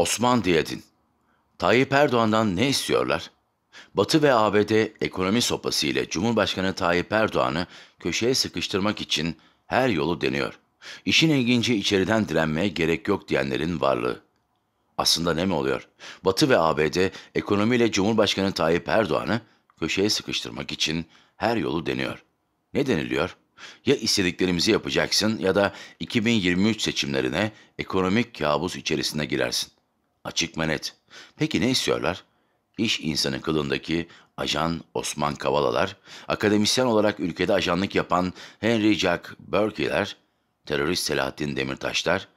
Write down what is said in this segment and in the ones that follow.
Osman Diyadin. Tayyip Erdoğan'dan ne istiyorlar? Batı ve ABD ekonomi sopası ile Cumhurbaşkanı Tayyip Erdoğan'ı köşeye sıkıştırmak için her yolu deniyor. İşin ilginci içeriden direnmeye gerek yok diyenlerin varlığı. Aslında ne mi oluyor? Batı ve ABD ekonomiyle Cumhurbaşkanı Tayyip Erdoğan'ı köşeye sıkıştırmak için her yolu deniyor. Ne deniliyor? Ya istediklerimizi yapacaksın ya da 2023 seçimlerine ekonomik kabus içerisinde girersin. Açık mı net? Peki ne istiyorlar? İş insanı kılındaki ajan Osman Kavalalar, akademisyen olarak ülkede ajanlık yapan Henry Jack Burke'ler, terörist Selahattin Demirtaşlar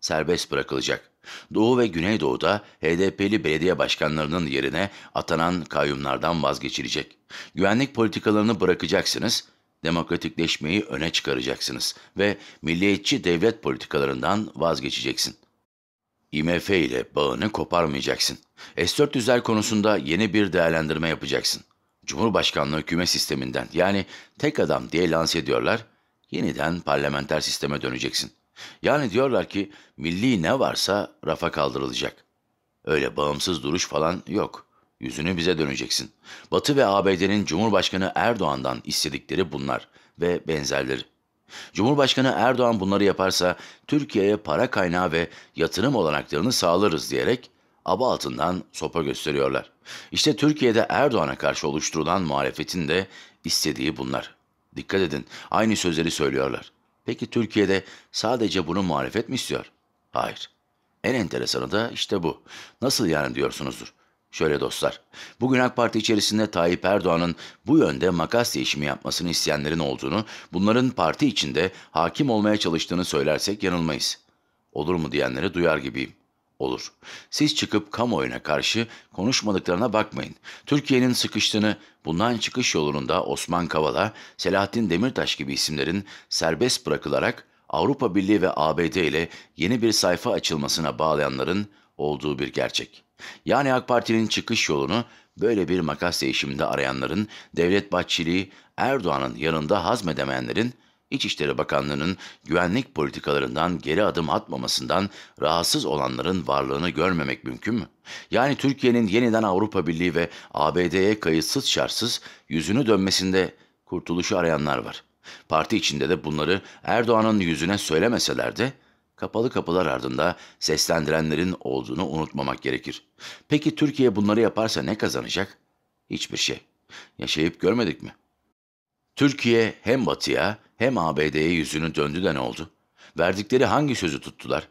serbest bırakılacak. Doğu ve Güneydoğu'da HDP'li belediye başkanlarının yerine atanan kayyumlardan vazgeçilecek. Güvenlik politikalarını bırakacaksınız, demokratikleşmeyi öne çıkaracaksınız ve milliyetçi devlet politikalarından vazgeçeceksin. IMF ile bağını koparmayacaksın. S-400'ler konusunda yeni bir değerlendirme yapacaksın. Cumhurbaşkanlığı hükümet sisteminden yani tek adam diye lanse ediyorlar, yeniden parlamenter sisteme döneceksin. Yani diyorlar ki milli ne varsa rafa kaldırılacak. Öyle bağımsız duruş falan yok. Yüzünü bize döneceksin. Batı ve ABD'nin Cumhurbaşkanı Erdoğan'dan istedikleri bunlar ve benzerleri. Cumhurbaşkanı Erdoğan bunları yaparsa Türkiye'ye para kaynağı ve yatırım olanaklarını sağlarız diyerek aba altından sopa gösteriyorlar. İşte Türkiye'de Erdoğan'a karşı oluşturulan muhalefetin de istediği bunlar. Dikkat edin, aynı sözleri söylüyorlar. Peki Türkiye'de sadece bunu muhalefet mi istiyor? Hayır. En enteresanı da işte bu. Nasıl yani diyorsunuzdur. Şöyle dostlar, bugün AK Parti içerisinde Tayyip Erdoğan'ın bu yönde makas değişimi yapmasını isteyenlerin olduğunu, bunların parti içinde hakim olmaya çalıştığını söylersek yanılmayız. Olur mu diyenleri duyar gibiyim. Olur. Siz çıkıp kamuoyuna karşı konuşmadıklarına bakmayın. Türkiye'nin sıkıştığını, bundan çıkış yolunda Osman Kavala, Selahattin Demirtaş gibi isimlerin serbest bırakılarak Avrupa Birliği ve ABD ile yeni bir sayfa açılmasına bağlayanların olduğu bir gerçek.'' Yani AK Parti'nin çıkış yolunu böyle bir makas değişiminde arayanların, Devlet Bahçeli'yi Erdoğan'ın yanında hazmedemeyenlerin, İçişleri Bakanlığı'nın güvenlik politikalarından geri adım atmamasından rahatsız olanların varlığını görmemek mümkün mü? Yani Türkiye'nin yeniden Avrupa Birliği ve ABD'ye kayıtsız şartsız yüzünü dönmesinde kurtuluşu arayanlar var. Parti içinde de bunları Erdoğan'ın yüzüne söylemeseler de Kapalı kapılar ardında seslendirenlerin olduğunu unutmamak gerekir. Peki Türkiye bunları yaparsa ne kazanacak? Hiçbir şey. Yaşayıp görmedik mi? Türkiye hem batıya hem ABD'ye yüzünü döndü de ne oldu? Verdikleri hangi sözü tuttular?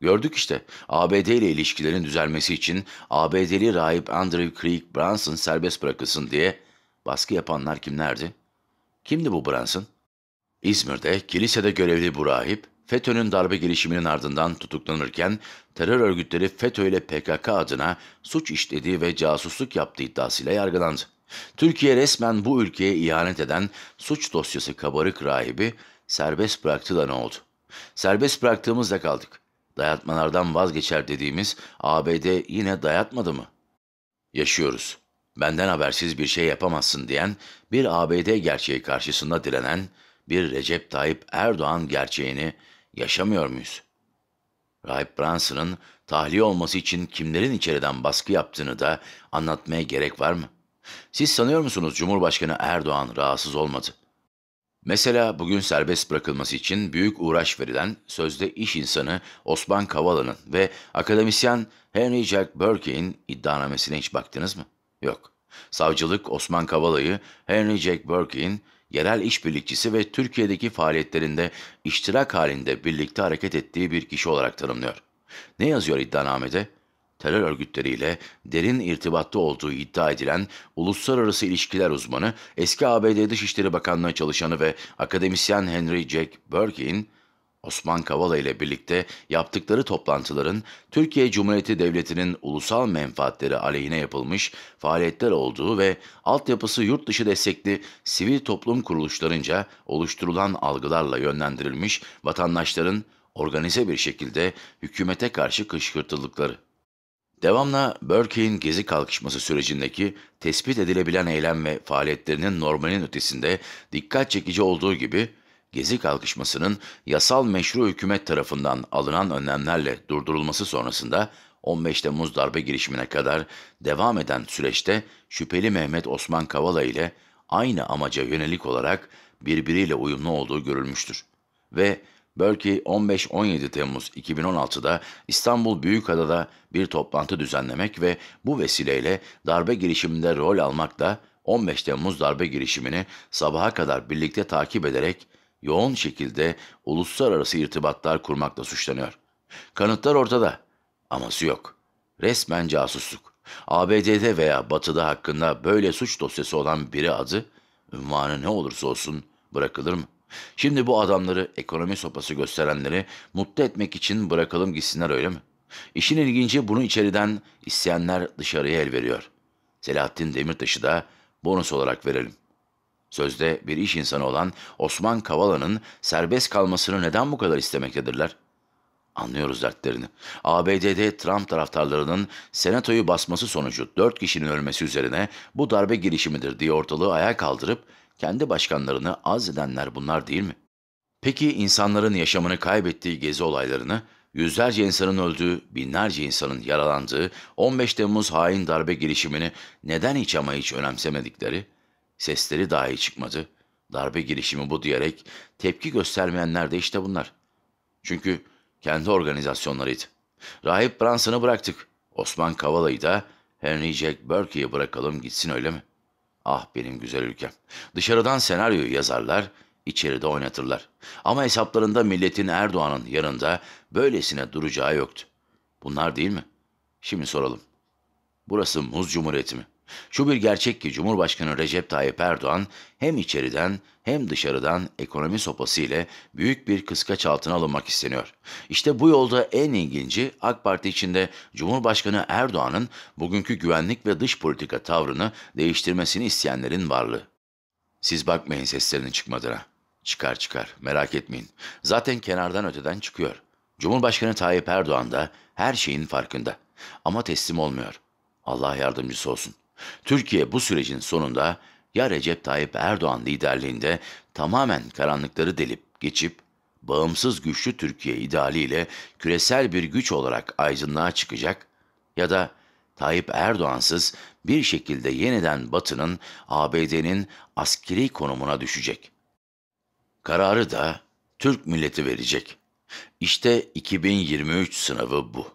Gördük işte ABD ile ilişkilerin düzelmesi için ABD'li rahip Andrew Craig Branson serbest bırakılsın diye baskı yapanlar kimlerdi? Kimdi bu Branson? İzmir'de kilisede görevli bu rahip FETÖ'nün darbe girişiminin ardından tutuklanırken terör örgütleri FETÖ ile PKK adına suç işlediği ve casusluk yaptığı iddiasıyla yargılandı. Türkiye resmen bu ülkeye ihanet eden suç dosyası kabarık rahibi serbest bıraktı da ne oldu? Serbest bıraktığımızda kaldık. Dayatmalardan vazgeçer dediğimiz ABD yine dayatmadı mı? Yaşıyoruz. Benden habersiz bir şey yapamazsın diyen bir ABD gerçeği karşısında direnen bir Recep Tayyip Erdoğan gerçeğini yaşamıyor muyuz? Rahip Branson'ın tahliye olması için kimlerin içeriden baskı yaptığını da anlatmaya gerek var mı? Siz sanıyor musunuz Cumhurbaşkanı Erdoğan rahatsız olmadı? Mesela bugün serbest bırakılması için büyük uğraş verilen sözde iş insanı Osman Kavala'nın ve akademisyen Henry Jack Burke'in iddianamesine hiç baktınız mı? Yok. Savcılık Osman Kavala'yı Henry Jack Burke'in yerel işbirlikçisi ve Türkiye'deki faaliyetlerinde iştirak halinde birlikte hareket ettiği bir kişi olarak tanımlıyor. Ne yazıyor iddianamede? Terör örgütleriyle derin irtibatta olduğu iddia edilen uluslararası ilişkiler uzmanı, eski ABD Dışişleri Bakanlığı çalışanı ve akademisyen Henry Jack Birkin, Osman Kavala ile birlikte yaptıkları toplantıların Türkiye Cumhuriyeti Devleti'nin ulusal menfaatleri aleyhine yapılmış faaliyetler olduğu ve altyapısı yurt dışı destekli sivil toplum kuruluşlarınca oluşturulan algılarla yönlendirilmiş vatandaşların organize bir şekilde hükümete karşı kışkırtıldıkları. Devamla Burke'in gezi kalkışması sürecindeki tespit edilebilen eylem ve faaliyetlerinin normalin ötesinde dikkat çekici olduğu gibi gezi kalkışmasının yasal meşru hükümet tarafından alınan önlemlerle durdurulması sonrasında 15 Temmuz darbe girişimine kadar devam eden süreçte şüpheli Mehmet Osman Kavala ile aynı amaca yönelik olarak birbiriyle uyumlu olduğu görülmüştür. Ve belki 15-17 Temmuz 2016'da İstanbul Büyükada'da bir toplantı düzenlemek ve bu vesileyle darbe girişiminde rol almak da 15 Temmuz darbe girişimini sabaha kadar birlikte takip ederek yoğun şekilde uluslararası irtibatlar kurmakla suçlanıyor. Kanıtlar ortada. Aması yok. Resmen casusluk. ABD'de veya Batı'da hakkında böyle suç dosyası olan biri adı, ünvanı ne olursa olsun bırakılır mı? Şimdi bu adamları ekonomi sopası gösterenleri mutlu etmek için bırakalım gitsinler öyle mi? İşin ilginci bunu içeriden isteyenler dışarıya el veriyor. Selahattin Demirtaş'ı da bonus olarak verelim. Sözde bir iş insanı olan Osman Kavala'nın serbest kalmasını neden bu kadar istemektedirler? Anlıyoruz dertlerini. ABD'de Trump taraftarlarının senatoyu basması sonucu 4 kişinin ölmesi üzerine bu darbe girişimidir diye ortalığı ayağa kaldırıp kendi başkanlarını az edenler bunlar değil mi? Peki insanların yaşamını kaybettiği gezi olaylarını, yüzlerce insanın öldüğü, binlerce insanın yaralandığı 15 Temmuz hain darbe girişimini neden hiç ama hiç önemsemedikleri, Sesleri dahi çıkmadı. Darbe girişimi bu diyerek tepki göstermeyenler de işte bunlar. Çünkü kendi organizasyonlarıydı. Rahip Branson'ı bıraktık. Osman Kavala'yı da Henry Jack Burke'yi bırakalım gitsin öyle mi? Ah benim güzel ülkem. Dışarıdan senaryoyu yazarlar, içeride oynatırlar. Ama hesaplarında milletin Erdoğan'ın yanında böylesine duracağı yoktu. Bunlar değil mi? Şimdi soralım. Burası muz cumhuriyeti mi? Şu bir gerçek ki Cumhurbaşkanı Recep Tayyip Erdoğan hem içeriden hem dışarıdan ekonomi sopası ile büyük bir kıskaç altına alınmak isteniyor. İşte bu yolda en ilginci AK Parti içinde Cumhurbaşkanı Erdoğan'ın bugünkü güvenlik ve dış politika tavrını değiştirmesini isteyenlerin varlığı. Siz bakmayın seslerinin çıkmadığına. Çıkar çıkar, merak etmeyin. Zaten kenardan öteden çıkıyor. Cumhurbaşkanı Tayyip Erdoğan da her şeyin farkında. Ama teslim olmuyor. Allah yardımcısı olsun. Türkiye bu sürecin sonunda ya Recep Tayyip Erdoğan liderliğinde tamamen karanlıkları delip geçip bağımsız güçlü Türkiye idealiyle küresel bir güç olarak aydınlığa çıkacak ya da Tayyip Erdoğan'sız bir şekilde yeniden Batı'nın ABD'nin askeri konumuna düşecek. Kararı da Türk milleti verecek. İşte 2023 sınavı bu.